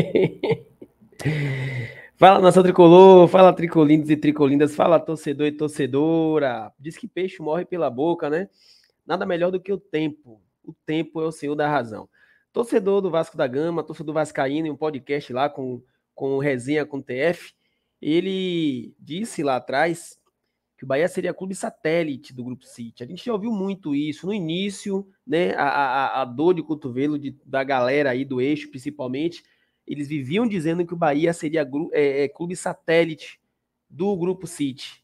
fala, nossa tricolor, fala tricolindos e tricolindas, fala torcedor e torcedora. Diz que peixe morre pela boca, né? Nada melhor do que o tempo. O tempo é o senhor da razão. Torcedor do Vasco da Gama, torcedor vascaíno, em um podcast lá com, com resenha com o TF, ele disse lá atrás que o Bahia seria clube satélite do Grupo City. A gente já ouviu muito isso no início, né? A, a, a dor de cotovelo de, da galera aí do eixo, principalmente, eles viviam dizendo que o Bahia seria é, é, clube satélite do Grupo City.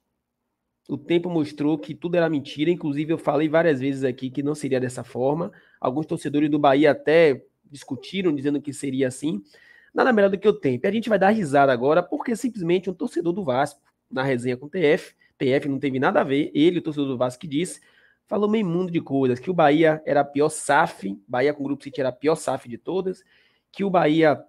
O tempo mostrou que tudo era mentira, inclusive eu falei várias vezes aqui que não seria dessa forma. Alguns torcedores do Bahia até discutiram dizendo que seria assim. Nada melhor do que o tempo. E a gente vai dar risada agora, porque simplesmente um torcedor do Vasco, na resenha com o TF, TF não teve nada a ver, ele, o torcedor do Vasco, que disse, falou meio mundo de coisas, que o Bahia era a pior SAF, Bahia com o Grupo City era a pior SAF de todas, que o Bahia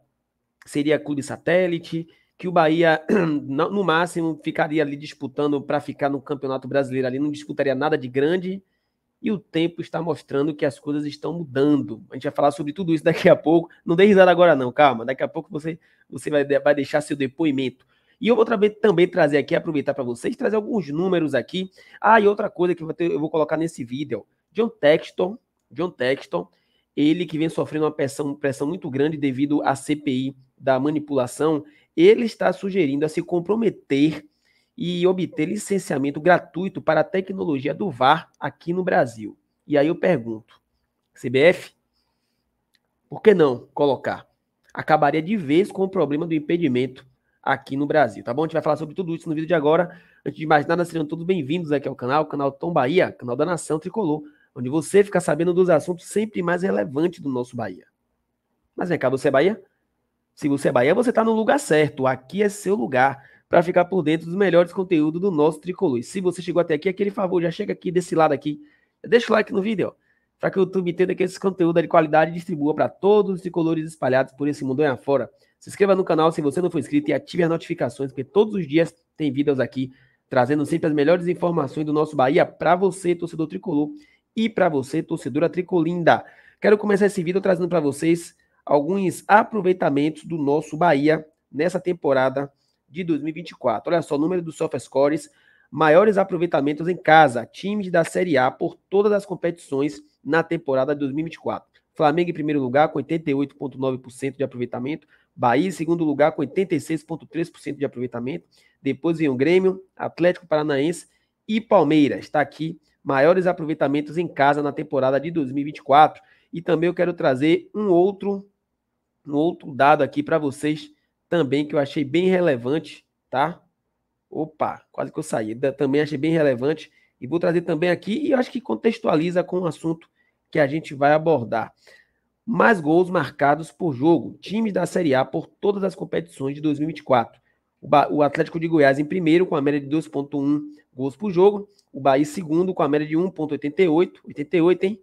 seria clube satélite, que o Bahia, no máximo, ficaria ali disputando para ficar no Campeonato Brasileiro ali, não disputaria nada de grande. E o tempo está mostrando que as coisas estão mudando. A gente vai falar sobre tudo isso daqui a pouco. Não dê risada agora, não, calma. Daqui a pouco você, você vai, vai deixar seu depoimento. E eu vou também trazer aqui, aproveitar para vocês, trazer alguns números aqui. Ah, e outra coisa que eu vou colocar nesse vídeo. John Texton, John Texton, ele que vem sofrendo uma pressão, pressão muito grande devido à CPI da manipulação, ele está sugerindo a se comprometer e obter licenciamento gratuito para a tecnologia do VAR aqui no Brasil. E aí eu pergunto, CBF, por que não colocar? Acabaria de vez com o problema do impedimento aqui no Brasil, tá bom? A gente vai falar sobre tudo isso no vídeo de agora. Antes de mais nada, sejam todos bem-vindos aqui ao canal, canal Tom Bahia, canal da Nação Tricolor, onde você fica sabendo dos assuntos sempre mais relevantes do nosso Bahia. Mas vem cá, você é Bahia? Se você é Bahia, você está no lugar certo. Aqui é seu lugar para ficar por dentro dos melhores conteúdos do nosso Tricolor. E se você chegou até aqui, aquele favor, já chega aqui desse lado aqui. Deixa o like no vídeo, para que o YouTube entenda que esse conteúdo é de qualidade e distribua para todos os tricolores espalhados por esse mundo afora. Se inscreva no canal se você não for inscrito e ative as notificações, porque todos os dias tem vídeos aqui trazendo sempre as melhores informações do nosso Bahia para você, torcedor tricolor, e para você, torcedora tricolinda. Quero começar esse vídeo trazendo para vocês alguns aproveitamentos do nosso Bahia nessa temporada de 2024. Olha só, o número dos soft scores, maiores aproveitamentos em casa, times da Série A por todas as competições na temporada de 2024. Flamengo em primeiro lugar com 88,9% de aproveitamento, Bahia em segundo lugar com 86,3% de aproveitamento, depois vem o Grêmio, Atlético Paranaense e Palmeiras. Está aqui maiores aproveitamentos em casa na temporada de 2024. E também eu quero trazer um outro um outro dado aqui para vocês também que eu achei bem relevante, tá? Opa, quase que eu saí. Também achei bem relevante e vou trazer também aqui e eu acho que contextualiza com o assunto que a gente vai abordar. Mais gols marcados por jogo, times da Série A por todas as competições de 2024. O Atlético de Goiás em primeiro com a média de 2.1 gols por jogo, o Bahia segundo com a média de 1.88, 88, hein?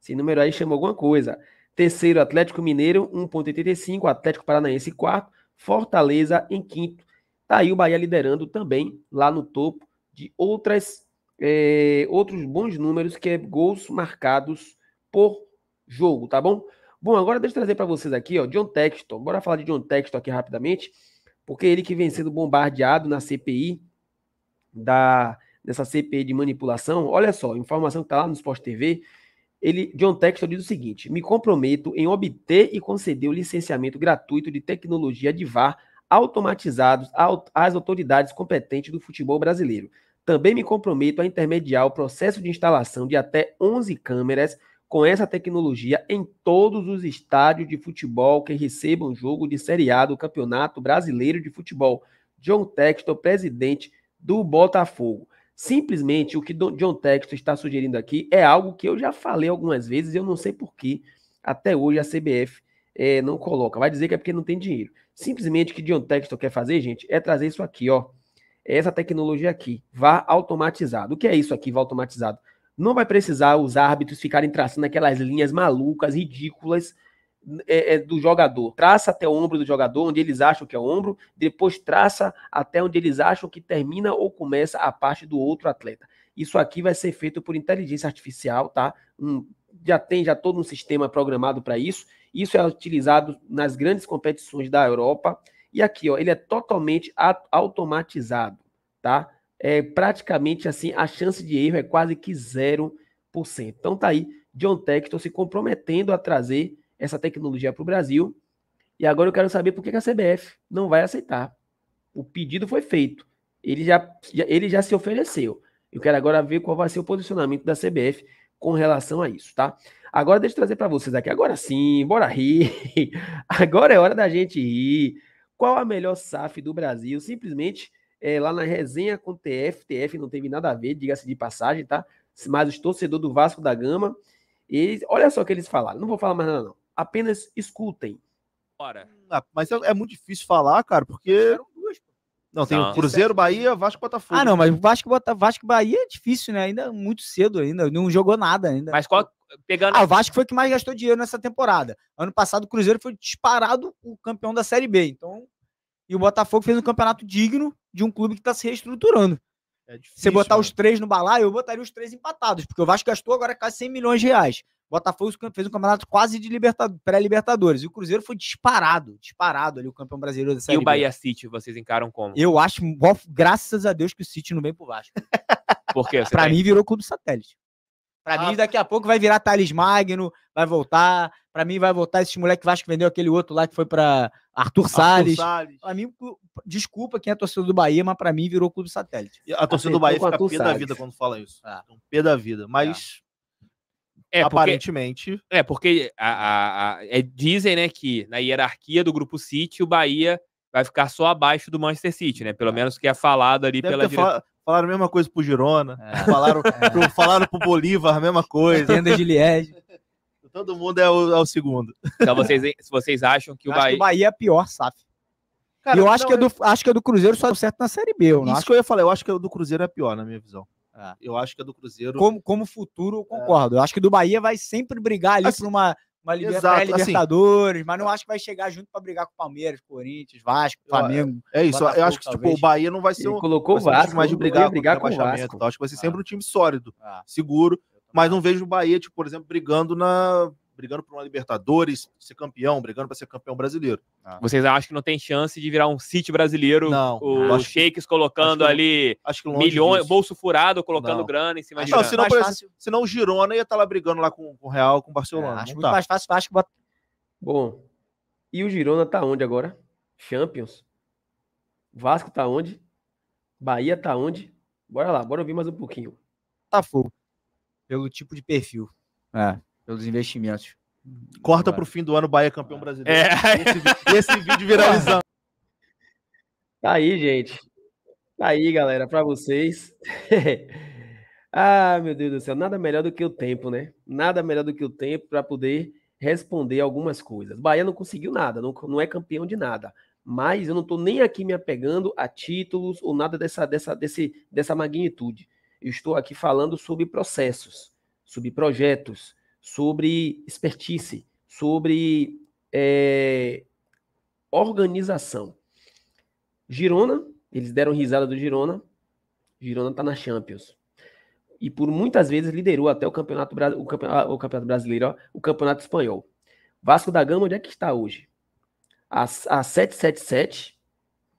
Esse número aí chama alguma coisa. Terceiro, Atlético Mineiro, 1,85. Atlético Paranaense, quarto. Fortaleza, em quinto. Está aí o Bahia liderando também lá no topo de outras, é, outros bons números, que é gols marcados por jogo, tá bom? Bom, agora deixa eu trazer para vocês aqui, ó, John Texton. Bora falar de John Texton aqui rapidamente, porque ele que vem sendo bombardeado na CPI, da, dessa CPI de manipulação. Olha só, informação que está lá no Sport TV ele, John Textor diz o seguinte: me comprometo em obter e conceder o licenciamento gratuito de tecnologia de VAR automatizados às autoridades competentes do futebol brasileiro. Também me comprometo a intermediar o processo de instalação de até 11 câmeras com essa tecnologia em todos os estádios de futebol que recebam jogo de Série A do Campeonato Brasileiro de Futebol. John Textor, presidente do Botafogo. Simplesmente o que John Texto está sugerindo aqui é algo que eu já falei algumas vezes, eu não sei por que até hoje a CBF é, não coloca. Vai dizer que é porque não tem dinheiro. Simplesmente o que John Texto quer fazer, gente, é trazer isso aqui, ó. É essa tecnologia aqui, vá automatizado. O que é isso aqui, vá automatizado? Não vai precisar os árbitros ficarem traçando aquelas linhas malucas, ridículas, é, é, do jogador. Traça até o ombro do jogador, onde eles acham que é o ombro, depois traça até onde eles acham que termina ou começa a parte do outro atleta. Isso aqui vai ser feito por inteligência artificial, tá? Um, já tem já todo um sistema programado para isso. Isso é utilizado nas grandes competições da Europa. E aqui, ó, ele é totalmente automatizado, tá? É praticamente assim, a chance de erro é quase que 0%. Então tá aí, John Textor se comprometendo a trazer essa tecnologia para o Brasil. E agora eu quero saber por que a CBF não vai aceitar. O pedido foi feito, ele já, ele já se ofereceu. Eu quero agora ver qual vai ser o posicionamento da CBF com relação a isso, tá? Agora deixa eu trazer para vocês aqui. Agora sim, bora rir. Agora é hora da gente rir. Qual a melhor SAF do Brasil? Simplesmente é, lá na resenha com TF, TF não teve nada a ver, diga-se de passagem, tá? Mas os torcedores do Vasco da Gama, eles, olha só o que eles falaram. Não vou falar mais nada, não. Apenas escutem. Hum, ah, mas é, é, muito difícil falar, cara, porque. Não, tem não. o Cruzeiro, Bahia, Vasco Botafogo. Ah, não, mas Vasco, Bota... Vasco Bahia é difícil, né? Ainda muito cedo, ainda. Não jogou nada ainda. Mas qual. Pegando... Ah, o Vasco foi o que mais gastou dinheiro nessa temporada. Ano passado, o Cruzeiro foi disparado o campeão da Série B. Então. E o Botafogo fez um campeonato digno de um clube que está se reestruturando. É difícil, Você botar mano. os três no balaio, eu botaria os três empatados, porque o Vasco gastou agora quase 100 milhões de reais. Botafogo fez um campeonato quase de pré-libertadores. E o Cruzeiro foi disparado, disparado ali o campeão brasileiro da Série E o Bahia City, vocês encaram como? Eu acho, graças a Deus, que o City não vem pro Vasco. Por quê? Você pra tem? mim, virou clube satélite. Pra ah, mim, daqui a pouco vai virar Thales Magno, vai voltar. Pra mim, vai voltar esse moleque Vasco que vendeu aquele outro lá que foi pra Arthur, Arthur Salles. Pra mim, desculpa quem é torcedor do Bahia, mas pra mim virou clube satélite. a torcida do Bahia fica pé da vida quando fala isso. É. Um pé da vida. Mas. É é, aparentemente. Porque, é, porque a, a, a, é, dizem né, que na hierarquia do grupo City, o Bahia vai ficar só abaixo do Manchester City, né? Pelo é. menos que é falado ali Deve pela direção. Fal... Falaram a mesma coisa pro Girona, é. falaram, é. pro, falaram pro Bolívar a mesma coisa. Tenda de Liege. Todo mundo é o, é o, segundo. Então vocês, se vocês acham que o Bahia... Que o Bahia é pior SAF. Cara, eu acho, não, que é do, acho que é do Cruzeiro só certo na Série B. Eu isso acho... que eu ia falar, eu acho que é do Cruzeiro é pior, na minha visão. É. Eu acho que a do Cruzeiro. Como, como futuro, eu é. concordo. É. Eu acho que do Bahia vai sempre brigar ali assim, por uma, uma liber... Libertadores, assim, mas não acho que vai chegar junto para brigar com Palmeiras, Corinthians, Vasco, Flamengo. É isso, Botafogo, eu acho que tipo, o Bahia não vai ser Ele um. Colocou o Vasco, mais de brigar, brigar com o Vasco. Então, acho que vai ser sempre é. um time sólido, seguro. É, mas não vejo o Bahia, tipo, por exemplo, brigando na brigando por uma Libertadores, ser campeão, brigando para ser campeão brasileiro. Ah. Vocês acham que não tem chance de virar um City brasileiro? Não. O, acho, Shakes colocando que, ali acho que milhões, disso. bolso furado, colocando não. grana em cima acho de não, grana. Senão, fácil... senão o Girona ia estar tá lá brigando lá com, com o Real, com o Barcelona. É, acho muito tá. mais fácil, acho que bota... Bom, e o Girona tá onde agora? Champions. Vasco tá onde? Bahia tá onde? Bora lá, bora ouvir mais um pouquinho. Tá fogo. Pelo tipo de perfil. É pelos investimentos. Corta para o fim do ano, Bahia é campeão brasileiro. É. Esse, esse vídeo viralizando. Tá aí, gente. Tá aí, galera, para vocês. ah, meu Deus do céu, nada melhor do que o tempo, né? Nada melhor do que o tempo para poder responder algumas coisas. Bahia não conseguiu nada, não, não é campeão de nada. Mas eu não estou nem aqui me apegando a títulos ou nada dessa, dessa, desse, dessa magnitude. Eu estou aqui falando sobre processos, sobre projetos, sobre expertise, sobre é, organização. Girona, eles deram risada do Girona. Girona está na Champions. E por muitas vezes liderou até o campeonato, o campeonato, ah, o campeonato brasileiro, ó, o campeonato espanhol. Vasco da Gama, onde é que está hoje? A, a 777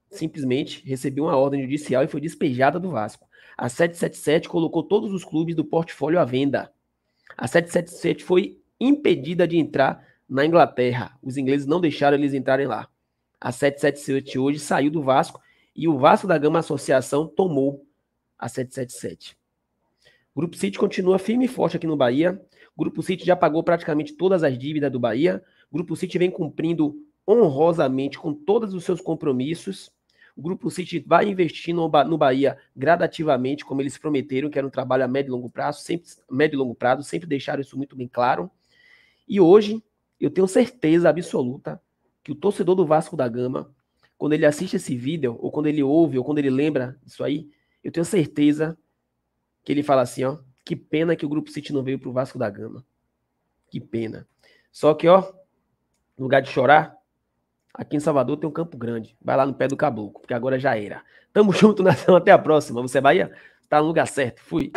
simplesmente recebeu uma ordem judicial e foi despejada do Vasco. A 777 colocou todos os clubes do portfólio à venda. A 777 foi impedida de entrar na Inglaterra. Os ingleses não deixaram eles entrarem lá. A 777 hoje saiu do Vasco e o Vasco da Gama Associação tomou a 777. O Grupo City continua firme e forte aqui no Bahia. O Grupo City já pagou praticamente todas as dívidas do Bahia. O Grupo City vem cumprindo honrosamente com todos os seus compromissos. O Grupo City vai investir no, no Bahia gradativamente, como eles prometeram, que era um trabalho a médio e longo prazo, sempre, médio e longo prazo, sempre deixaram isso muito bem claro. E hoje, eu tenho certeza absoluta que o torcedor do Vasco da Gama, quando ele assiste esse vídeo, ou quando ele ouve, ou quando ele lembra disso aí, eu tenho certeza que ele fala assim, ó, que pena que o Grupo City não veio para o Vasco da Gama. Que pena. Só que, ó, no lugar de chorar, Aqui em Salvador tem um campo grande. Vai lá no pé do caboclo, porque agora já era. Tamo junto, nação. Até a próxima. Você, é Bahia, tá no lugar certo. Fui.